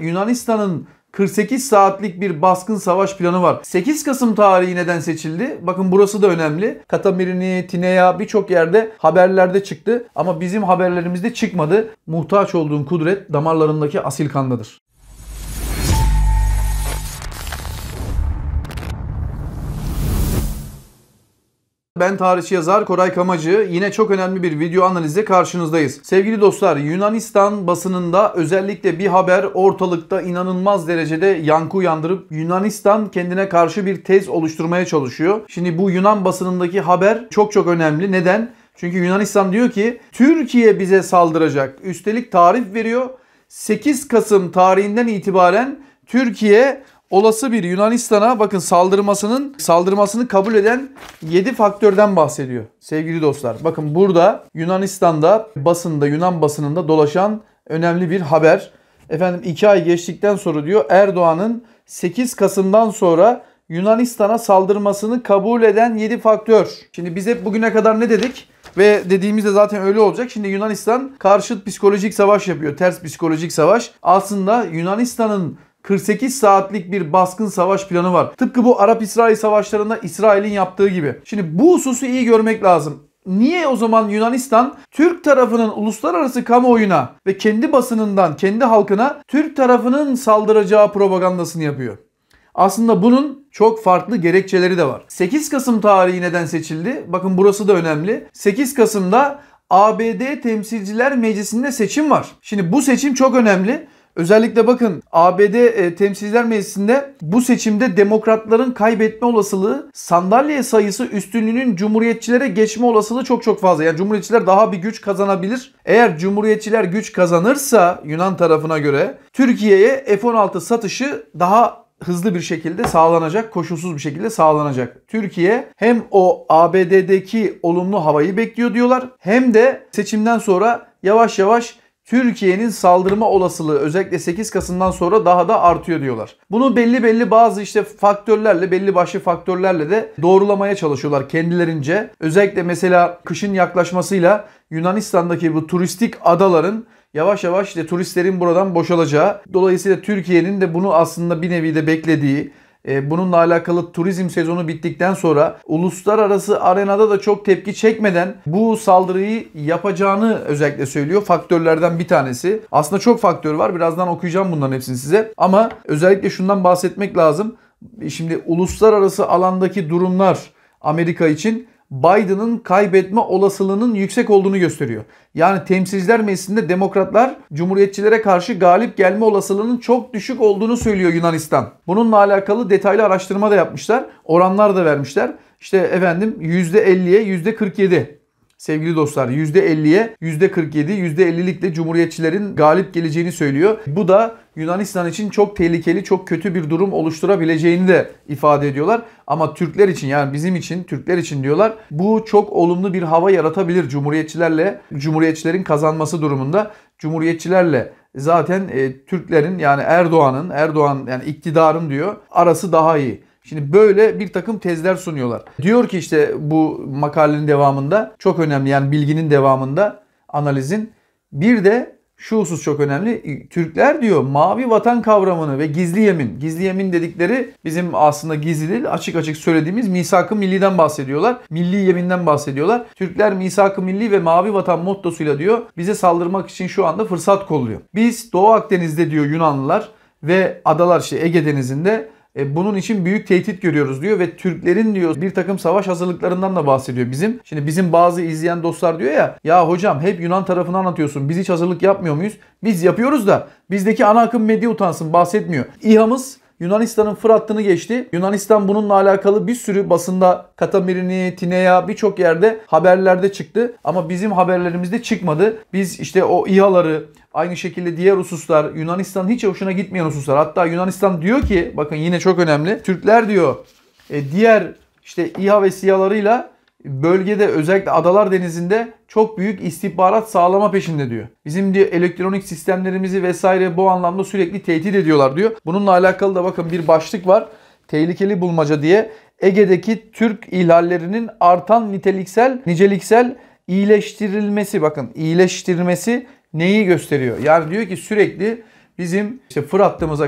Yunanistan'ın 48 saatlik bir baskın savaş planı var. 8 Kasım tarihi neden seçildi? Bakın burası da önemli. Katamirini, Tineya birçok yerde haberlerde çıktı ama bizim haberlerimizde çıkmadı. Muhtaç olduğun kudret damarlarındaki asil kandadır. Ben tarihçi yazar Koray Kamacı. Yine çok önemli bir video analizle karşınızdayız. Sevgili dostlar Yunanistan basınında özellikle bir haber ortalıkta inanılmaz derecede yankı uyandırıp Yunanistan kendine karşı bir tez oluşturmaya çalışıyor. Şimdi bu Yunan basınındaki haber çok çok önemli. Neden? Çünkü Yunanistan diyor ki Türkiye bize saldıracak. Üstelik tarif veriyor. 8 Kasım tarihinden itibaren Türkiye olası bir Yunanistan'a bakın saldırmasının saldırmasını kabul eden 7 faktörden bahsediyor sevgili dostlar. Bakın burada Yunanistan'da basında Yunan basınında dolaşan önemli bir haber. Efendim 2 ay geçtikten sonra diyor Erdoğan'ın 8 Kasım'dan sonra Yunanistan'a saldırmasını kabul eden 7 faktör. Şimdi biz hep bugüne kadar ne dedik? Ve dediğimizde zaten öyle olacak. Şimdi Yunanistan karşıt psikolojik savaş yapıyor. Ters psikolojik savaş. Aslında Yunanistan'ın 48 saatlik bir baskın savaş planı var. Tıpkı bu Arap-İsrail savaşlarında İsrail'in yaptığı gibi. Şimdi bu hususu iyi görmek lazım. Niye o zaman Yunanistan Türk tarafının uluslararası kamuoyuna ve kendi basınından kendi halkına Türk tarafının saldıracağı propagandasını yapıyor? Aslında bunun çok farklı gerekçeleri de var. 8 Kasım tarihi neden seçildi? Bakın burası da önemli. 8 Kasım'da ABD Temsilciler Meclisi'nde seçim var. Şimdi bu seçim çok önemli. Özellikle bakın ABD e, Temsilciler Meclisi'nde bu seçimde demokratların kaybetme olasılığı sandalye sayısı üstünlüğünün cumhuriyetçilere geçme olasılığı çok çok fazla. Yani cumhuriyetçiler daha bir güç kazanabilir. Eğer cumhuriyetçiler güç kazanırsa Yunan tarafına göre Türkiye'ye F-16 satışı daha hızlı bir şekilde sağlanacak, koşulsuz bir şekilde sağlanacak. Türkiye hem o ABD'deki olumlu havayı bekliyor diyorlar hem de seçimden sonra yavaş yavaş Türkiye'nin saldırma olasılığı özellikle 8 Kasım'dan sonra daha da artıyor diyorlar. Bunu belli belli bazı işte faktörlerle, belli başlı faktörlerle de doğrulamaya çalışıyorlar kendilerince. Özellikle mesela kışın yaklaşmasıyla Yunanistan'daki bu turistik adaların yavaş yavaş işte turistlerin buradan boşalacağı, dolayısıyla Türkiye'nin de bunu aslında bir nevi de beklediği, e, bununla alakalı turizm sezonu bittikten sonra uluslararası arenada da çok tepki çekmeden bu saldırıyı yapacağını özellikle söylüyor. Faktörlerden bir tanesi. Aslında çok faktör var. Birazdan okuyacağım bunların hepsini size. Ama özellikle şundan bahsetmek lazım. Şimdi uluslararası alandaki durumlar Amerika için Biden'ın kaybetme olasılığının yüksek olduğunu gösteriyor. Yani Temsilciler Meclisi'nde demokratlar cumhuriyetçilere karşı galip gelme olasılığının çok düşük olduğunu söylüyor Yunanistan. Bununla alakalı detaylı araştırma da yapmışlar. Oranlar da vermişler. İşte efendim %50'ye %47 sevgili dostlar %50'ye %47, %50'lik de Cumhuriyetçilerin galip geleceğini söylüyor. Bu da Yunanistan için çok tehlikeli, çok kötü bir durum oluşturabileceğini de ifade ediyorlar. Ama Türkler için yani bizim için, Türkler için diyorlar bu çok olumlu bir hava yaratabilir Cumhuriyetçilerle, Cumhuriyetçilerin kazanması durumunda. Cumhuriyetçilerle zaten e, Türklerin yani Erdoğan'ın, Erdoğan yani iktidarın diyor arası daha iyi. Şimdi böyle bir takım tezler sunuyorlar. Diyor ki işte bu makalenin devamında çok önemli yani bilginin devamında analizin bir de şu husus çok önemli. Türkler diyor mavi vatan kavramını ve gizli yemin. Gizli yemin dedikleri bizim aslında gizli değil açık açık söylediğimiz misak-ı milliden bahsediyorlar. Milli yeminden bahsediyorlar. Türkler misak-ı milli ve mavi vatan mottosuyla diyor bize saldırmak için şu anda fırsat kolluyor. Biz Doğu Akdeniz'de diyor Yunanlılar ve adalar işte Ege Denizi'nde e, bunun için büyük tehdit görüyoruz diyor ve Türklerin diyor bir takım savaş hazırlıklarından da bahsediyor bizim. Şimdi bizim bazı izleyen dostlar diyor ya ya hocam hep Yunan tarafını anlatıyorsun biz hiç hazırlık yapmıyor muyuz? Biz yapıyoruz da bizdeki ana akım medya utansın bahsetmiyor. İHA'mız Yunanistan'ın Fırat'ını geçti. Yunanistan bununla alakalı bir sürü basında Katamirini, Tineya birçok yerde haberlerde çıktı. Ama bizim haberlerimizde çıkmadı. Biz işte o İHA'ları aynı şekilde diğer hususlar Yunanistan hiç hoşuna gitmeyen hususlar. Hatta Yunanistan diyor ki bakın yine çok önemli. Türkler diyor e, diğer işte İHA ve SİHA'larıyla bölgede özellikle Adalar Denizi'nde çok büyük istihbarat sağlama peşinde diyor. Bizim diyor elektronik sistemlerimizi vesaire bu anlamda sürekli tehdit ediyorlar diyor. Bununla alakalı da bakın bir başlık var. Tehlikeli bulmaca diye Ege'deki Türk ihlallerinin artan niteliksel, niceliksel iyileştirilmesi bakın iyileştirilmesi neyi gösteriyor? Yani diyor ki sürekli bizim işte Fır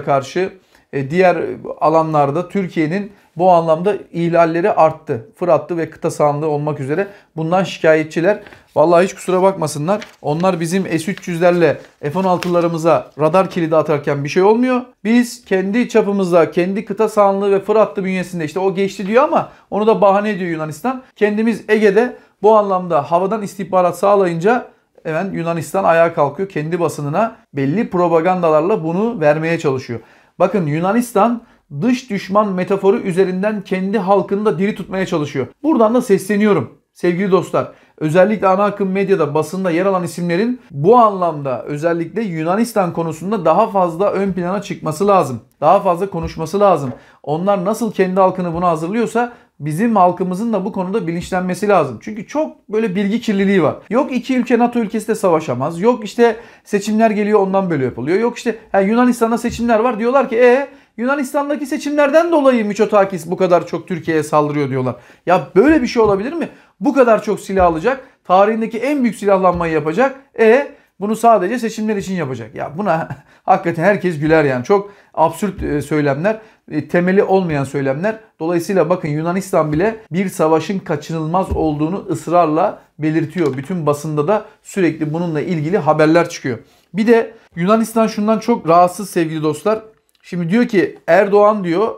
karşı e, diğer alanlarda Türkiye'nin bu anlamda ihlalleri arttı. Fırat'tı ve kıta sahanlığı olmak üzere bundan şikayetçiler. Vallahi hiç kusura bakmasınlar. Onlar bizim S-300'lerle F-16'larımıza radar kilidi atarken bir şey olmuyor. Biz kendi çapımızda, kendi kıta sahanlığı ve Fırat'tı bünyesinde işte o geçti diyor ama onu da bahane ediyor Yunanistan. Kendimiz Ege'de bu anlamda havadan istihbarat sağlayınca hemen Yunanistan ayağa kalkıyor. Kendi basınına belli propagandalarla bunu vermeye çalışıyor. Bakın Yunanistan dış düşman metaforu üzerinden kendi halkını da diri tutmaya çalışıyor. Buradan da sesleniyorum sevgili dostlar. Özellikle ana akım medyada basında yer alan isimlerin bu anlamda özellikle Yunanistan konusunda daha fazla ön plana çıkması lazım. Daha fazla konuşması lazım. Onlar nasıl kendi halkını buna hazırlıyorsa bizim halkımızın da bu konuda bilinçlenmesi lazım. Çünkü çok böyle bilgi kirliliği var. Yok iki ülke NATO ülkesi de savaşamaz. Yok işte seçimler geliyor ondan böyle yapılıyor. Yok işte yani Yunanistan'da seçimler var diyorlar ki e Yunanistan'daki seçimlerden dolayı Miçotakis bu kadar çok Türkiye'ye saldırıyor diyorlar. Ya böyle bir şey olabilir mi? Bu kadar çok silah alacak. Tarihindeki en büyük silahlanmayı yapacak. E bunu sadece seçimler için yapacak. Ya buna hakikaten herkes güler yani. Çok absürt e, söylemler, e, temeli olmayan söylemler. Dolayısıyla bakın Yunanistan bile bir savaşın kaçınılmaz olduğunu ısrarla belirtiyor. Bütün basında da sürekli bununla ilgili haberler çıkıyor. Bir de Yunanistan şundan çok rahatsız sevgili dostlar. Şimdi diyor ki Erdoğan diyor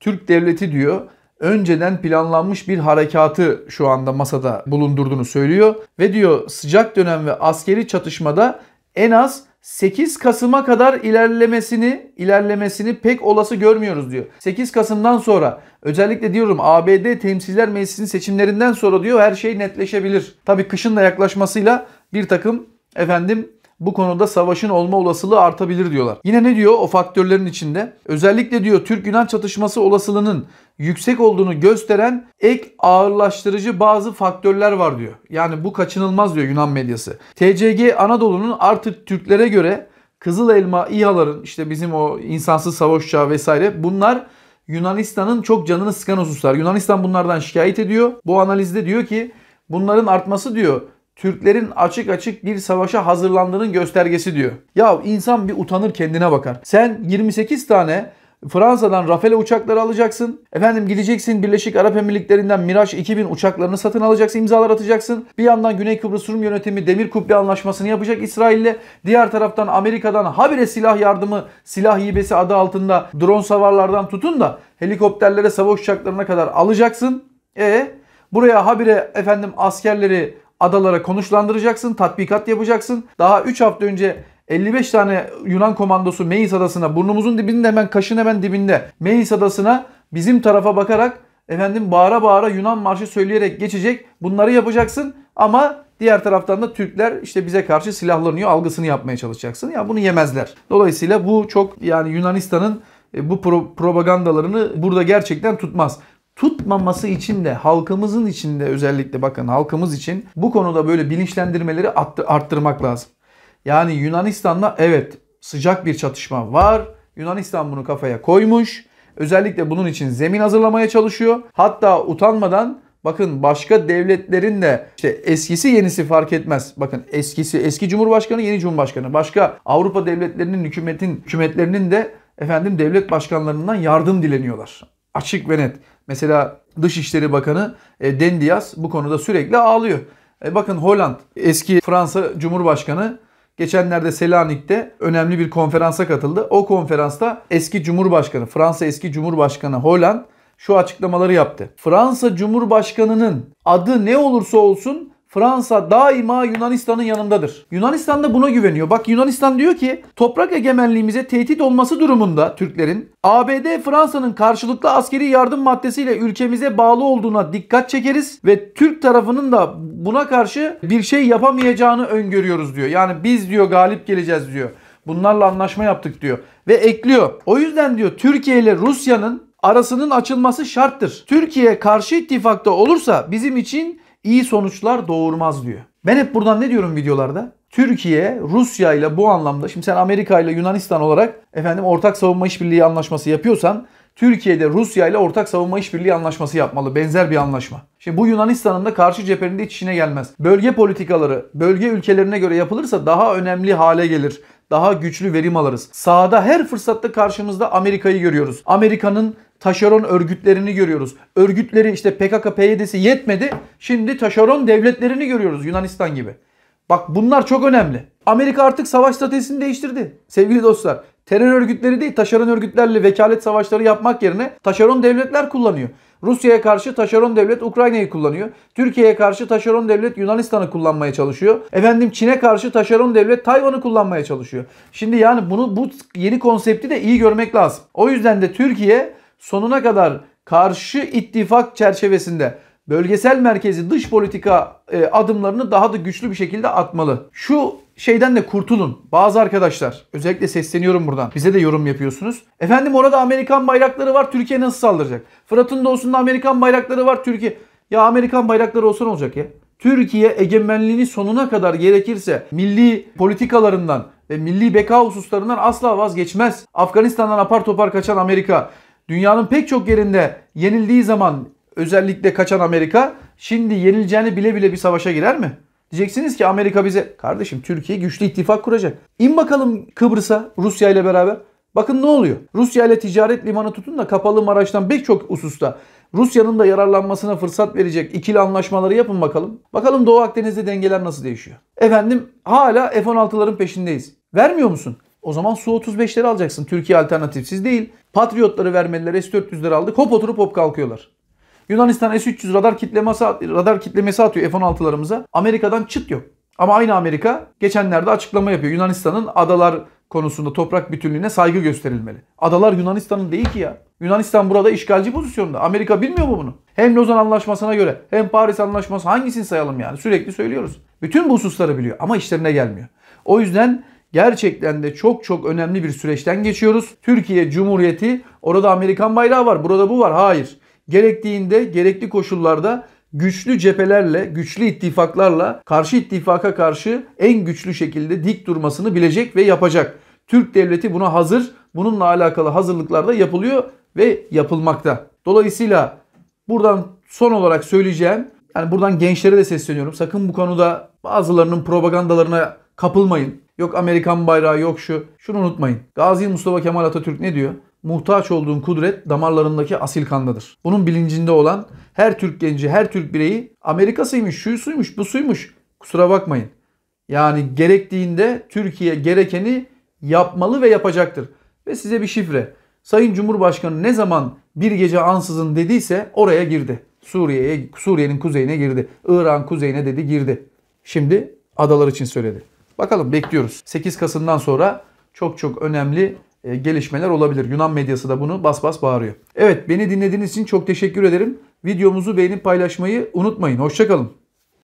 Türk devleti diyor önceden planlanmış bir harekatı şu anda masada bulundurduğunu söylüyor. Ve diyor sıcak dönem ve askeri çatışmada en az 8 Kasım'a kadar ilerlemesini ilerlemesini pek olası görmüyoruz diyor. 8 Kasım'dan sonra özellikle diyorum ABD Temsilciler Meclisi'nin seçimlerinden sonra diyor her şey netleşebilir. Tabi kışın da yaklaşmasıyla bir takım efendim bu konuda savaşın olma olasılığı artabilir diyorlar. Yine ne diyor o faktörlerin içinde? Özellikle diyor Türk-Yunan çatışması olasılığının yüksek olduğunu gösteren ek ağırlaştırıcı bazı faktörler var diyor. Yani bu kaçınılmaz diyor Yunan medyası. TCG Anadolu'nun artık Türklere göre Kızıl Elma, İHA'ların işte bizim o insansız savaş uçağı vesaire bunlar Yunanistan'ın çok canını sıkan hususlar. Yunanistan bunlardan şikayet ediyor. Bu analizde diyor ki bunların artması diyor Türklerin açık açık bir savaşa hazırlandığının göstergesi diyor. Ya insan bir utanır kendine bakar. Sen 28 tane Fransa'dan Rafale uçakları alacaksın. Efendim gideceksin Birleşik Arap Emirlikleri'nden Miraç 2000 uçaklarını satın alacaksın, imzalar atacaksın. Bir yandan Güney Kıbrıs Rum Yönetimi Demir Kubbe Anlaşması'nı yapacak İsrail'le. Diğer taraftan Amerika'dan habire silah yardımı, silah hibesi adı altında drone savarlardan tutun da helikopterlere savaş uçaklarına kadar alacaksın. E buraya habire efendim askerleri adalara konuşlandıracaksın, tatbikat yapacaksın. Daha 3 hafta önce 55 tane Yunan komandosu Meis adasına burnumuzun dibinde hemen kaşın hemen dibinde Meis adasına bizim tarafa bakarak efendim bağıra bağıra Yunan marşı söyleyerek geçecek. Bunları yapacaksın ama diğer taraftan da Türkler işte bize karşı silahlanıyor algısını yapmaya çalışacaksın. Ya bunu yemezler. Dolayısıyla bu çok yani Yunanistan'ın e, bu pro- propagandalarını burada gerçekten tutmaz tutmaması için de halkımızın içinde özellikle bakın halkımız için bu konuda böyle bilinçlendirmeleri arttırmak lazım. Yani Yunanistan'la evet sıcak bir çatışma var. Yunanistan bunu kafaya koymuş. Özellikle bunun için zemin hazırlamaya çalışıyor. Hatta utanmadan bakın başka devletlerin de işte eskisi yenisi fark etmez. Bakın eskisi eski cumhurbaşkanı yeni cumhurbaşkanı. Başka Avrupa devletlerinin hükümetin hükümetlerinin de efendim devlet başkanlarından yardım dileniyorlar. Açık ve net. Mesela Dışişleri Bakanı e, Dendias bu konuda sürekli ağlıyor. E, bakın Holland eski Fransa Cumhurbaşkanı geçenlerde Selanik'te önemli bir konferansa katıldı. O konferansta eski Cumhurbaşkanı Fransa eski Cumhurbaşkanı Holland şu açıklamaları yaptı. Fransa Cumhurbaşkanı'nın adı ne olursa olsun Fransa daima Yunanistan'ın yanındadır. Yunanistan da buna güveniyor. Bak Yunanistan diyor ki toprak egemenliğimize tehdit olması durumunda Türklerin ABD Fransa'nın karşılıklı askeri yardım maddesiyle ülkemize bağlı olduğuna dikkat çekeriz ve Türk tarafının da buna karşı bir şey yapamayacağını öngörüyoruz diyor. Yani biz diyor galip geleceğiz diyor. Bunlarla anlaşma yaptık diyor ve ekliyor. O yüzden diyor Türkiye ile Rusya'nın arasının açılması şarttır. Türkiye karşı ittifakta olursa bizim için iyi sonuçlar doğurmaz diyor. Ben hep buradan ne diyorum videolarda? Türkiye Rusya ile bu anlamda şimdi sen Amerika ile Yunanistan olarak efendim ortak savunma işbirliği anlaşması yapıyorsan Türkiye'de Rusya ile ortak savunma işbirliği anlaşması yapmalı. Benzer bir anlaşma. Şimdi bu Yunanistan'ın da karşı cepherinde hiç işine gelmez. Bölge politikaları bölge ülkelerine göre yapılırsa daha önemli hale gelir daha güçlü verim alırız. Sahada her fırsatta karşımızda Amerika'yı görüyoruz. Amerika'nın taşeron örgütlerini görüyoruz. Örgütleri işte PKK, PYD'si yetmedi. Şimdi taşeron devletlerini görüyoruz Yunanistan gibi. Bak bunlar çok önemli. Amerika artık savaş stratejisini değiştirdi. Sevgili dostlar terör örgütleri değil taşeron örgütlerle vekalet savaşları yapmak yerine taşeron devletler kullanıyor. Rusya'ya karşı taşeron devlet Ukrayna'yı kullanıyor. Türkiye'ye karşı taşeron devlet Yunanistan'ı kullanmaya çalışıyor. Efendim Çin'e karşı taşeron devlet Tayvan'ı kullanmaya çalışıyor. Şimdi yani bunu bu yeni konsepti de iyi görmek lazım. O yüzden de Türkiye sonuna kadar karşı ittifak çerçevesinde bölgesel merkezi dış politika e, adımlarını daha da güçlü bir şekilde atmalı. Şu şeyden de kurtulun. Bazı arkadaşlar özellikle sesleniyorum buradan. Bize de yorum yapıyorsunuz. Efendim orada Amerikan bayrakları var. Türkiye nasıl saldıracak? Fırat'ın doğusunda Amerikan bayrakları var. Türkiye ya Amerikan bayrakları olsa ne olacak ya? Türkiye egemenliğini sonuna kadar gerekirse milli politikalarından ve milli beka hususlarından asla vazgeçmez. Afganistan'dan apar topar kaçan Amerika, dünyanın pek çok yerinde yenildiği zaman özellikle kaçan Amerika şimdi yenileceğini bile bile bir savaşa girer mi? Diyeceksiniz ki Amerika bize kardeşim Türkiye güçlü ittifak kuracak. İn bakalım Kıbrıs'a Rusya ile beraber. Bakın ne oluyor? Rusya ile ticaret limanı tutun da kapalı Maraş'tan pek çok hususta Rusya'nın da yararlanmasına fırsat verecek ikili anlaşmaları yapın bakalım. Bakalım Doğu Akdeniz'de dengeler nasıl değişiyor? Efendim hala F-16'ların peşindeyiz. Vermiyor musun? O zaman Su-35'leri alacaksın. Türkiye alternatifsiz değil. Patriotları vermediler. S-400'leri aldık. Hop oturup hop kalkıyorlar. Yunanistan S-300 radar kitlemesi, radar kitlemesi atıyor F-16'larımıza. Amerika'dan çıt yok. Ama aynı Amerika geçenlerde açıklama yapıyor. Yunanistan'ın adalar konusunda toprak bütünlüğüne saygı gösterilmeli. Adalar Yunanistan'ın değil ki ya. Yunanistan burada işgalci pozisyonda. Amerika bilmiyor mu bunu? Hem Lozan Anlaşması'na göre hem Paris Anlaşması hangisini sayalım yani sürekli söylüyoruz. Bütün bu hususları biliyor ama işlerine gelmiyor. O yüzden Gerçekten de çok çok önemli bir süreçten geçiyoruz. Türkiye Cumhuriyeti orada Amerikan bayrağı var, burada bu var. Hayır. Gerektiğinde, gerekli koşullarda güçlü cephelerle, güçlü ittifaklarla karşı ittifaka karşı en güçlü şekilde dik durmasını bilecek ve yapacak. Türk devleti buna hazır. Bununla alakalı hazırlıklar da yapılıyor ve yapılmakta. Dolayısıyla buradan son olarak söyleyeceğim yani buradan gençlere de sesleniyorum. Sakın bu konuda bazılarının propagandalarına kapılmayın yok Amerikan bayrağı, yok şu. Şunu unutmayın. Gazi Mustafa Kemal Atatürk ne diyor? Muhtaç olduğun kudret damarlarındaki asil kandadır. Bunun bilincinde olan her Türk genci, her Türk bireyi Amerika'sıymış, şu suymuş, bu suymuş. Kusura bakmayın. Yani gerektiğinde Türkiye gerekeni yapmalı ve yapacaktır. Ve size bir şifre. Sayın Cumhurbaşkanı ne zaman bir gece ansızın dediyse oraya girdi. Suriye'ye, Suriye'nin kuzeyine girdi. İran kuzeyine dedi girdi. Şimdi adalar için söyledi. Bakalım bekliyoruz. 8 Kasım'dan sonra çok çok önemli e, gelişmeler olabilir. Yunan medyası da bunu bas bas bağırıyor. Evet beni dinlediğiniz için çok teşekkür ederim. Videomuzu beğenip paylaşmayı unutmayın. Hoşçakalın.